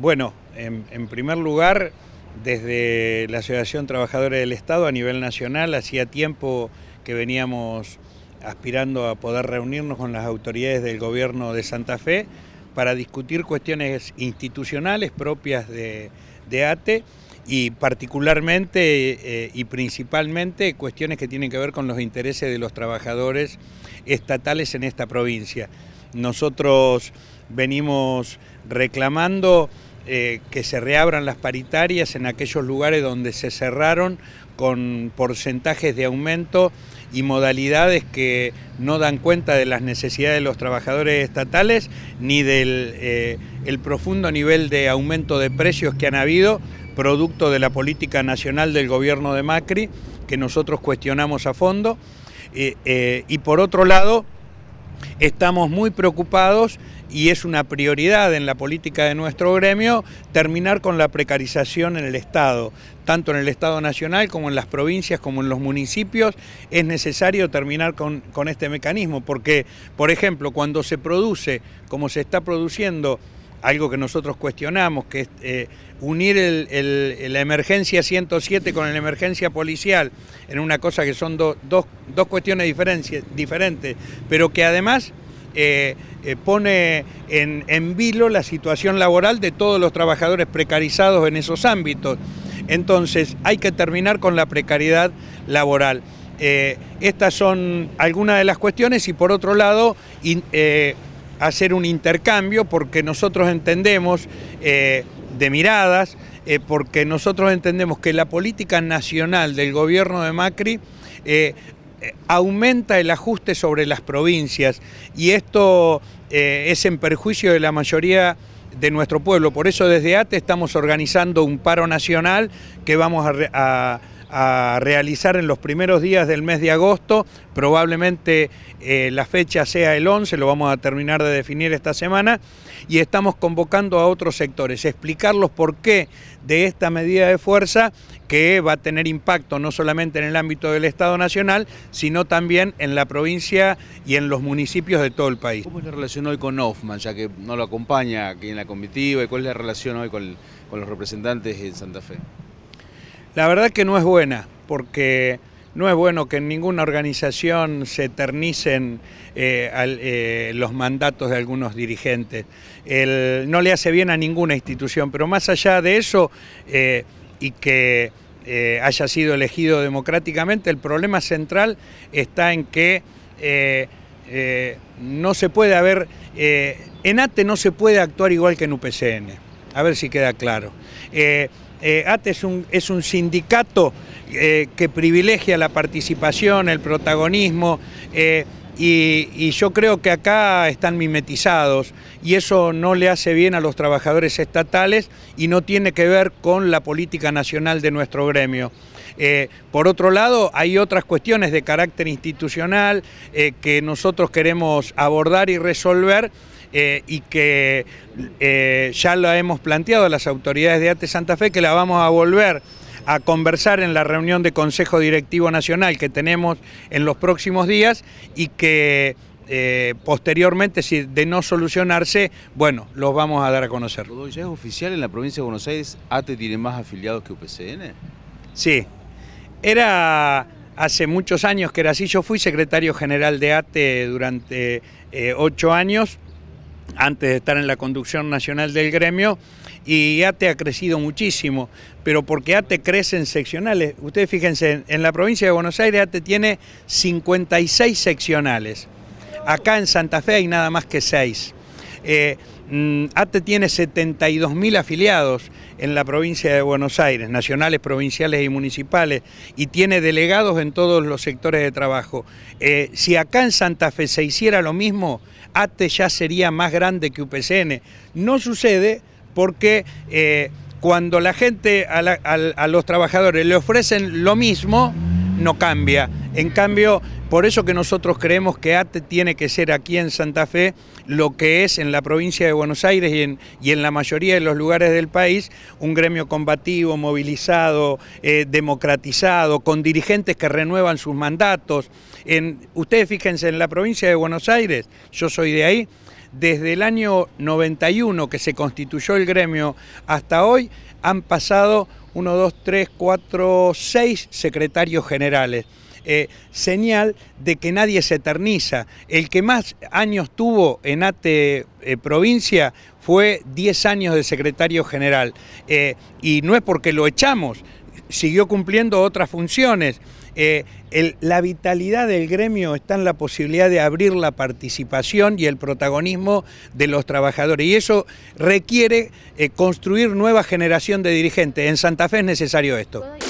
Bueno, en, primer lugar, desde la Asociación trabajadores del Estado a nivel nacional, hacía tiempo que veníamos aspirando a poder reunirnos con las autoridades del gobierno de Santa Fe para discutir cuestiones institucionales propias de, ATE y particularmente eh, y principalmente cuestiones que tienen que ver con los intereses de los trabajadores estatales en esta provincia. Nosotros venimos reclamando eh, que se reabran las paritarias en aquellos lugares donde se cerraron con porcentajes de aumento y modalidades que no dan cuenta de las necesidades de los trabajadores estatales ni del eh, profundo nivel de aumento de precios que han habido, producto de la política nacional del gobierno de Macri, que nosotros cuestionamos a fondo. Eh, y por otro lado, Estamos muy preocupados y es una prioridad en la política de nuestro gremio terminar con la precarización en el Estado, tanto en el Estado Nacional como en las provincias, como en los municipios, es necesario terminar con, este mecanismo, porque, por ejemplo, cuando se produce, como se está produciendo, algo que nosotros cuestionamos, que es eh, unir la emergencia 107 con la emergencia policial en una cosa que son dos, cuestiones diferentes, pero que además eh, eh, pone en, en vilo la situación laboral de todos los trabajadores precarizados en esos ámbitos. Entonces hay que terminar con la precariedad laboral. estas son algunas de las cuestiones y por otro lado hacer un intercambio porque nosotros entendemos eh, de miradas, eh, porque nosotros entendemos que la política nacional del gobierno de Macri eh, aumenta el ajuste sobre las provincias y esto es en perjuicio de la mayoría de nuestro pueblo. Por eso desde ATE estamos organizando un paro nacional que vamos a a realizar en los primeros días del mes de agosto, probablemente eh, la fecha sea el 11, lo vamos a terminar de definir esta semana, y estamos convocando a otros sectores, explicarlos por qué de esta medida de fuerza que va a tener impacto no solamente en el ámbito del Estado Nacional, sino también en la provincia y en los municipios de todo el país. ¿Cómo es la relación hoy con Hoffman, ya que no lo acompaña aquí en la comitiva, y cuál es la relación hoy con los representantes en Santa Fe? La verdad que no es buena, porque no es bueno que en ninguna organización se eternicen eh, eh, los mandatos de algunos dirigentes. no le hace bien a ninguna institución, pero más allá de eso, eh, y que haya sido elegido democráticamente, el problema central está en que no se puede haber, en ATE no se puede actuar igual que en UPCN, a ver si queda claro. Eh, ATE es un, sindicato eh, que privilegia la participación, el protagonismo, eh, y, yo creo que acá están mimetizados y eso no le hace bien a los trabajadores estatales y no tiene que ver con la política nacional de nuestro gremio. por otro lado, hay otras cuestiones de carácter institucional que nosotros queremos abordar y resolver eh, y que eh, ya lo hemos planteado a las autoridades de ATE Santa Fe, que la vamos a volver a conversar en la reunión de Consejo Directivo Nacional que tenemos en los próximos días y que eh, posteriormente, si de no solucionarse, bueno, los vamos a dar a conocer. ¿Ya es oficial en la provincia de Buenos Aires? ¿ATE tiene más afiliados que UPCN? Sí. Era hace muchos años que era así. Yo fui secretario general de ATE durante ocho años antes de estar en la conducción nacional del gremio, y ATE ha crecido muchísimo, pero porque ATE crece en seccionales. Ustedes fíjense, en la provincia de Buenos Aires ATE tiene 56 seccionales, acá en Santa Fe hay nada más que 6. Eh, mm, ATE tiene 72.000 afiliados en la provincia de Buenos Aires, nacionales, provinciales y municipales, y tiene delegados en todos los sectores de trabajo. Eh, si acá en Santa Fe se hiciera lo mismo, ATE ya sería más grande que UPCN. No sucede porque... Eh, cuando la gente, a los trabajadores le ofrecen lo mismo, no cambia. En cambio, por eso que nosotros creemos que ATE tiene que ser aquí en Santa Fe lo que es en la provincia de Buenos Aires y en, la mayoría de los lugares del país, un gremio combativo, movilizado, eh, democratizado, con dirigentes que renuevan sus mandatos. En, ustedes fíjense, en la provincia de Buenos Aires, yo soy de ahí, desde el año 91 que se constituyó el gremio hasta hoy han pasado 1, 2, 3, 4, 6 secretarios generales. Eh, señal de que nadie se eterniza. El que más años tuvo en ATE eh, provincia fue 10 años de secretario general. Eh, y no es porque lo echamos, siguió cumpliendo otras funciones. la vitalidad del gremio está en la posibilidad de abrir la participación y el protagonismo de los trabajadores. Y eso requiere construir nueva generación de dirigentes. En Santa Fe es necesario esto.